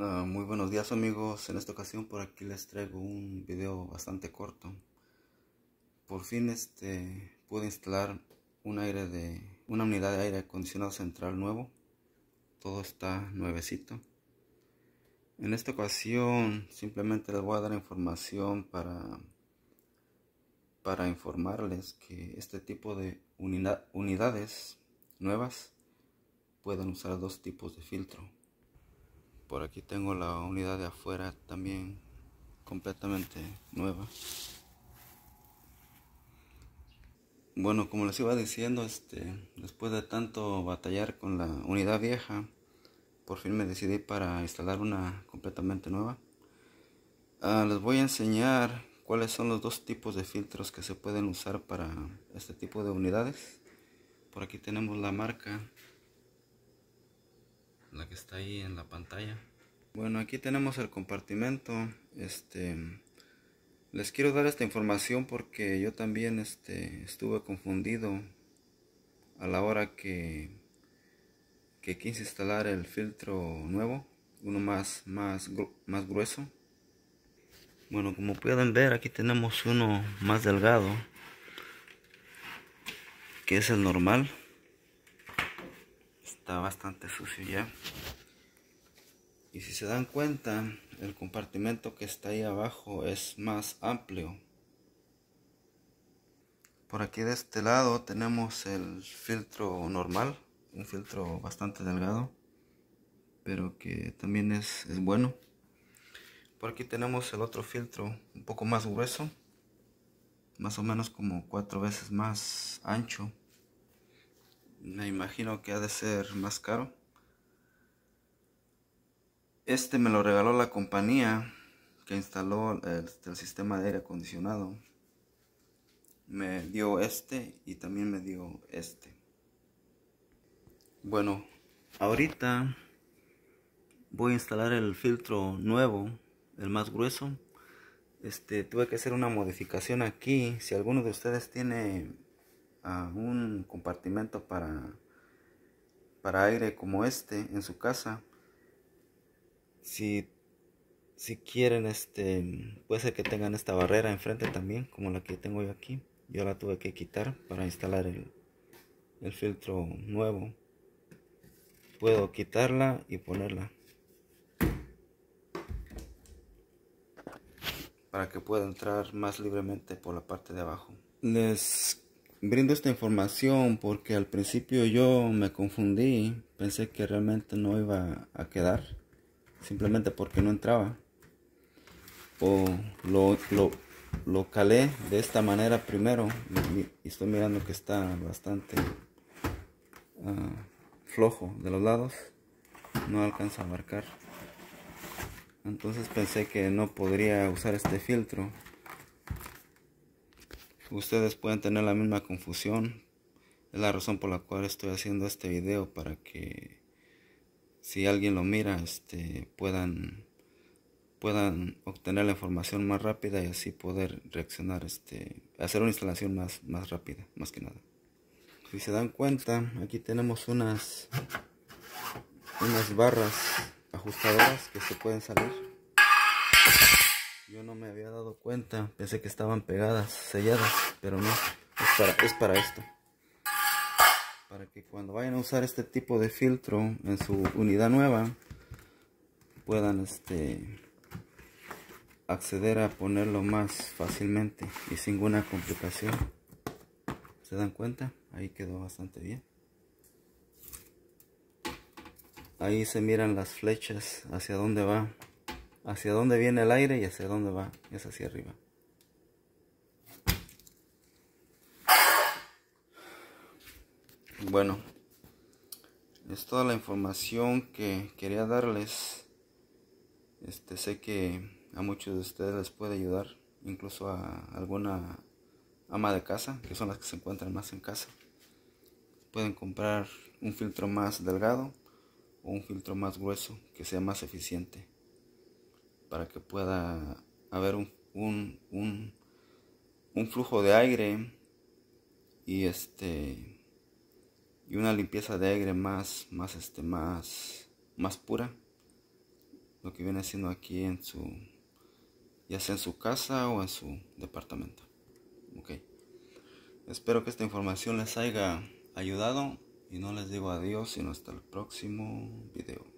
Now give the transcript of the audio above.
Ah, muy buenos días amigos, en esta ocasión por aquí les traigo un video bastante corto. Por fin este, pude instalar un aire de, una unidad de aire acondicionado central nuevo. Todo está nuevecito. En esta ocasión simplemente les voy a dar información para, para informarles que este tipo de unidades nuevas pueden usar dos tipos de filtro por aquí tengo la unidad de afuera también completamente nueva bueno como les iba diciendo este después de tanto batallar con la unidad vieja por fin me decidí para instalar una completamente nueva ah, les voy a enseñar cuáles son los dos tipos de filtros que se pueden usar para este tipo de unidades por aquí tenemos la marca la que está ahí en la pantalla. Bueno, aquí tenemos el compartimento. Este, les quiero dar esta información porque yo también este, estuve confundido a la hora que, que quise instalar el filtro nuevo, uno más, más, más grueso. Bueno, como pueden ver, aquí tenemos uno más delgado, que es el normal está bastante sucio ya y si se dan cuenta el compartimento que está ahí abajo es más amplio por aquí de este lado tenemos el filtro normal un filtro bastante delgado pero que también es, es bueno por aquí tenemos el otro filtro un poco más grueso más o menos como cuatro veces más ancho me imagino que ha de ser más caro. Este me lo regaló la compañía que instaló este, el, sistema de aire acondicionado. Me dio este y también me dio este. Bueno, ahorita voy a instalar el filtro nuevo, el más grueso. Este, tuve que hacer una modificación aquí. Si alguno de ustedes tiene a un compartimento para, para aire como este en su casa, si, si quieren, este, puede ser que tengan esta barrera enfrente también, como la que tengo yo aquí. Yo la tuve que quitar para instalar el, el filtro nuevo. Puedo quitarla y ponerla. para que pueda entrar más libremente por la parte de abajo. Les brindo esta información porque al principio yo me confundí, pensé que realmente no iba a quedar, simplemente porque no entraba. O lo, calé de esta manera primero y estoy mirando que está bastante ah, flojo de los lados, no alcanza a marcar. Entonces pensé que no podría usar este filtro ustedes pueden tener la misma confusión. Es la razón por la cual estoy haciendo este video para que si alguien lo mira, este, puedan, puedan obtener la información más rápida y así poder reaccionar, este, hacer una instalación más, más rápida, más que nada. Si se dan cuenta, aquí tenemos unas, unas barras ajustadoras que se pueden salir. Yo no me había dado cuenta, pensé que estaban pegadas, selladas, pero no, es para, esto. Para que cuando vayan a usar este tipo de filtro en su unidad nueva, puedan este acceder a ponerlo más fácilmente y sin ninguna complicación. ¿Se dan cuenta? Ahí quedó bastante bien. Ahí se miran las flechas hacia dónde va hacia dónde viene el aire y hacia dónde va, es hacia arriba. Bueno, es toda la información que quería darles. Este sé que a muchos de ustedes les puede ayudar, incluso a alguna ama de casa, que son las que se encuentran más en casa. Pueden comprar un filtro más delgado o un filtro más grueso que sea más eficiente para que pueda haber un, un, un, flujo de aire y este y una limpieza de aire más más este más más pura lo que viene haciendo aquí en su ya sea en su casa o en su departamento ok espero que esta información les haya ayudado y no les digo adiós sino hasta el próximo video